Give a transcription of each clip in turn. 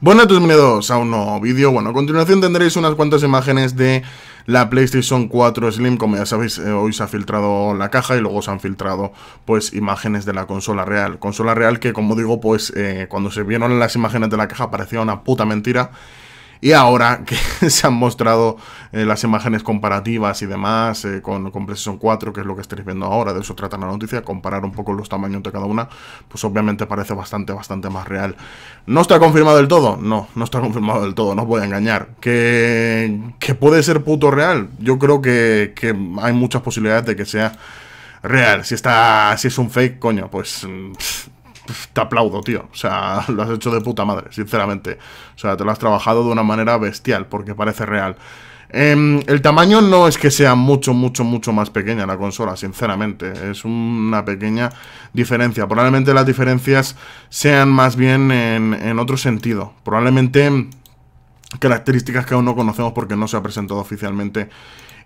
Bueno, tus bienvenidos a un nuevo vídeo. Bueno, a continuación tendréis unas cuantas imágenes de la PlayStation 4 Slim. Como ya sabéis, eh, hoy se ha filtrado la caja y luego se han filtrado pues imágenes de la consola real. Consola real que, como digo, pues eh, cuando se vieron las imágenes de la caja parecía una puta mentira. Y ahora que se han mostrado eh, las imágenes comparativas y demás eh, con, con, PlayStation 4, que es lo que estáis viendo ahora, de eso trata la noticia, comparar un poco los tamaños de cada una, pues obviamente parece bastante, bastante más real. ¿No está confirmado del todo? No, no está confirmado del todo, no os voy a engañar. ¿Que, que puede ser puto real? Yo creo que, hay muchas posibilidades de que sea real. Si está. Si es un fake, coño, pues. Mm, te aplaudo, tío. O sea, lo has hecho de puta madre, sinceramente. O sea, te lo has trabajado de una manera bestial, porque parece real. Em, el tamaño no es que sea mucho, mucho, mucho más pequeña la consola, sinceramente. Es una pequeña diferencia. Probablemente las diferencias sean más bien en, en otro sentido. Probablemente características que aún no conocemos porque no se ha presentado oficialmente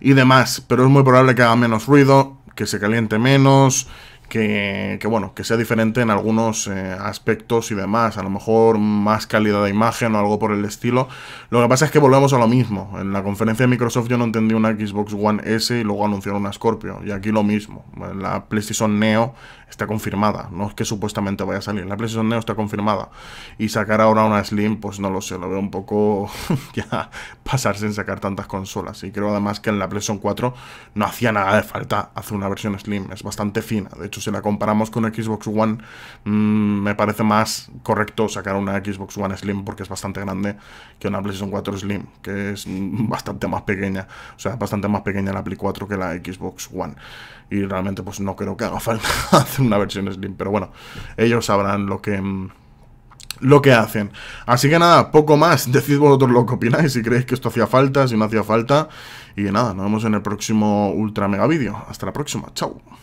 y demás. Pero es muy probable que haga menos ruido, que se caliente menos, que, bueno, que sea diferente en algunos eh, aspectos y demás, a lo mejor más calidad de imagen o algo por el estilo. Lo que pasa es que volvemos a lo mismo. En la conferencia de Microsoft yo no entendí una Xbox One S y luego anunciaron una Scorpio, y aquí lo mismo. La PlayStation Neo está confirmada, no es que supuestamente vaya a salir, la PlayStation Neo está confirmada. Y sacar ahora una Slim, pues no lo sé, lo veo un poco ya pasarse en sacar tantas consolas. Y creo además que en la PlayStation 4 no hacía nada de falta hacer una versión Slim, es bastante fina, de hecho si la comparamos con Xbox One, mm, me parece más correcto sacar una Xbox One Slim porque es bastante grande que una PlayStation 4 Slim, que es bastante más pequeña. O sea, bastante más pequeña la Play 4 que la Xbox One. Y realmente, pues no creo que haga falta hacer una versión Slim. Pero bueno, ellos sabrán lo que. Mm, lo que hacen. Así que nada, poco más. Decid vosotros lo que opináis, si creéis que esto hacía falta, si no hacía falta. Y nada, nos vemos en el próximo Ultra Mega Vídeo. Hasta la próxima. Chao.